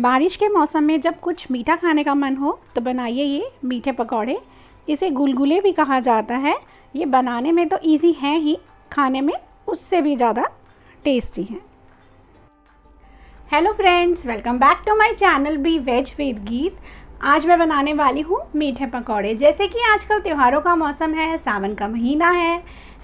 बारिश के मौसम में जब कुछ मीठा खाने का मन हो तो बनाइए ये मीठे पकौड़े इसे गुलगुले भी कहा जाता है ये बनाने में तो ईजी है ही खाने में उससे भी ज़्यादा टेस्टी हैं hello friends welcome back to my channel be veg with Geet आज मैं बनाने वाली हूँ मीठे पकौड़े जैसे कि आजकल त्योहारों का मौसम है सावन का महीना है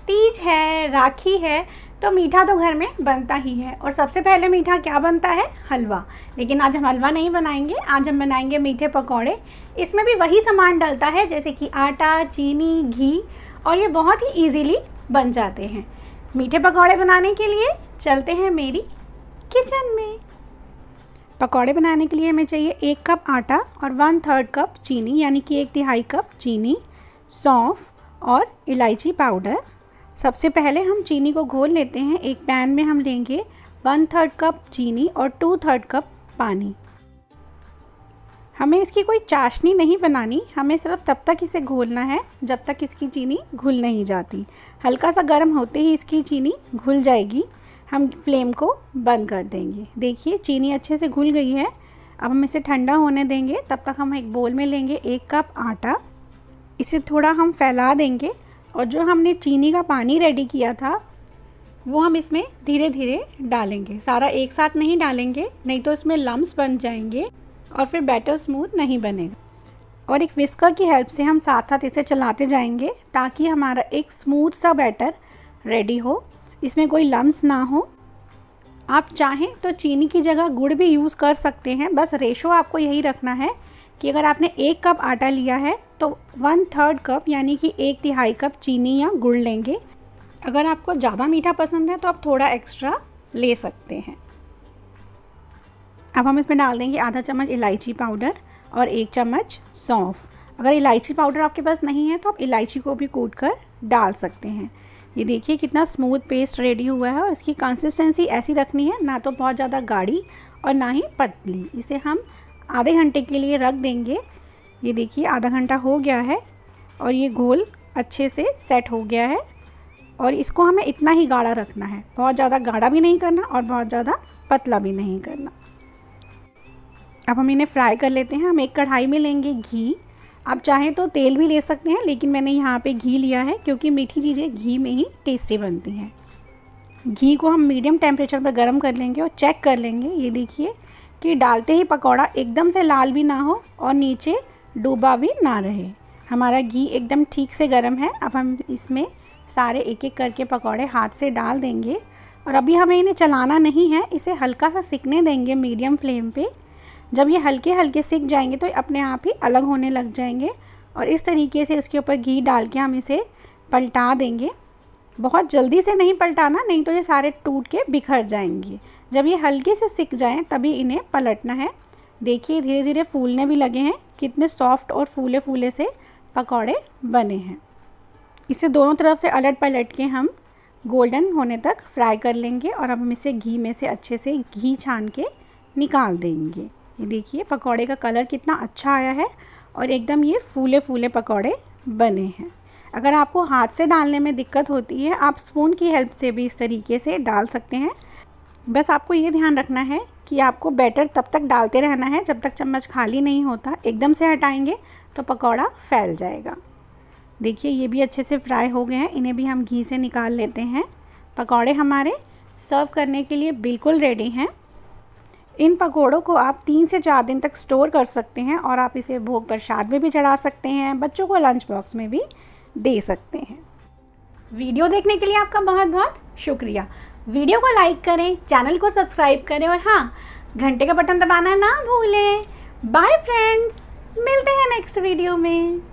तीज है राखी है तो मीठा तो घर में बनता ही है और सबसे पहले मीठा क्या बनता है हलवा लेकिन आज हम हलवा नहीं बनाएंगे आज हम बनाएंगे मीठे पकौड़े इसमें भी वही सामान डलता है जैसे कि आटा चीनी घी और ये बहुत ही ईजीली बन जाते हैं मीठे पकौड़े बनाने के लिए चलते हैं मेरी किचन में पकौड़े बनाने के लिए हमें चाहिए एक कप आटा और वन थर्ड कप चीनी यानी कि एक तिहाई कप चीनी सौंफ और इलायची पाउडर सबसे पहले हम चीनी को घोल लेते हैं एक पैन में हम लेंगे वन थर्ड कप चीनी और टू थर्ड कप पानी हमें इसकी कोई चाशनी नहीं बनानी हमें सिर्फ तब तक इसे घोलना है जब तक इसकी चीनी घुल नहीं जाती हल्का सा गर्म होते ही इसकी चीनी घुल जाएगी हम फ्लेम को बंद कर देंगे देखिए चीनी अच्छे से घुल गई है अब हम इसे ठंडा होने देंगे तब तक हम एक बोल में लेंगे एक कप आटा इसे थोड़ा हम फैला देंगे और जो हमने चीनी का पानी रेडी किया था वो हम इसमें धीरे धीरे डालेंगे सारा एक साथ नहीं डालेंगे नहीं तो इसमें लम्ब बन जाएंगे और फिर बैटर स्मूथ नहीं बनेगा और एक विस्कर की हेल्प से हम साथ साथ इसे चलाते जाएंगे ताकि हमारा एक स्मूथ सा बैटर रेडी हो इसमें कोई लम्ब ना हो आप चाहें तो चीनी की जगह गुड़ भी यूज़ कर सकते हैं बस रेशो आपको यही रखना है कि अगर आपने एक कप आटा लिया है तो वन थर्ड कप यानी कि एक तिहाई कप चीनी या गुड़ लेंगे अगर आपको ज़्यादा मीठा पसंद है तो आप थोड़ा एक्स्ट्रा ले सकते हैं अब हम इसमें डाल देंगे आधा चम्मच इलायची पाउडर और एक चम्मच सौंफ अगर इलायची पाउडर आपके पास नहीं है तो आप इलायची को भी कूट कर डाल सकते हैं ये देखिए कितना स्मूथ पेस्ट रेडी हुआ है और इसकी कंसिस्टेंसी ऐसी रखनी है ना तो बहुत ज़्यादा गाढ़ी और ना ही पतली इसे हम आधे घंटे के लिए रख देंगे ये देखिए आधा घंटा हो गया है और ये घोल अच्छे से सेट हो गया है और इसको हमें इतना ही गाढ़ा रखना है बहुत ज़्यादा गाढ़ा भी नहीं करना और बहुत ज़्यादा पतला भी नहीं करना अब हम इन्हें फ्राई कर लेते हैं हम एक कढ़ाई में लेंगे घी आप चाहें तो तेल भी ले सकते हैं लेकिन मैंने यहाँ पे घी लिया है क्योंकि मीठी चीज़ें घी में ही टेस्टी बनती हैं घी को हम मीडियम टेम्परेचर पर गर्म कर लेंगे और चेक कर लेंगे ये देखिए कि डालते ही पकौड़ा एकदम से लाल भी ना हो और नीचे डूबा भी ना रहे हमारा घी एकदम ठीक से गर्म है अब हम इसमें सारे एक एक करके पकौड़े हाथ से डाल देंगे और अभी हमें इन्हें चलाना नहीं है इसे हल्का सा सिकने देंगे मीडियम फ्लेम पे जब ये हल्के हल्के सिक जाएंगे तो अपने आप ही अलग होने लग जाएंगे और इस तरीके से इसके ऊपर घी डाल के हम इसे पलटा देंगे बहुत जल्दी से नहीं पलटाना नहीं तो ये सारे टूट के बिखर जाएंगे जब ये हल्के से सिक जाएँ तभी इन्हें पलटना है देखिए धीरे धीरे फूलने भी लगे हैं कितने सॉफ्ट और फूले फूले से पकौड़े बने हैं इसे दोनों तरफ से अलट पलट के हम गोल्डन होने तक फ्राई कर लेंगे और अब हम इसे घी में से अच्छे से घी छान के निकाल देंगे ये देखिए पकौड़े का कलर कितना अच्छा आया है और एकदम ये फूले फूले पकौड़े बने हैं अगर आपको हाथ से डालने में दिक्कत होती है आप स्पून की हेल्प से भी इस तरीके से डाल सकते हैं बस आपको ये ध्यान रखना है कि आपको बैटर तब तक डालते रहना है जब तक चम्मच खाली नहीं होता एकदम से हटाएंगे तो पकौड़ा फैल जाएगा देखिए ये भी अच्छे से फ्राई हो गए हैं इन्हें भी हम घी से निकाल लेते हैं पकौड़े हमारे सर्व करने के लिए बिल्कुल रेडी हैं इन पकौड़ों को आप तीन से चार दिन तक स्टोर कर सकते हैं और आप इसे भोग प्रसाद में भी चढ़ा सकते हैं बच्चों को लंच बॉक्स में भी दे सकते हैं वीडियो देखने के लिए आपका बहुत बहुत शुक्रिया वीडियो को लाइक करें चैनल को सब्सक्राइब करें और हाँ घंटे का बटन दबाना ना भूलें बाय फ्रेंड्स मिलते हैं नेक्स्ट वीडियो में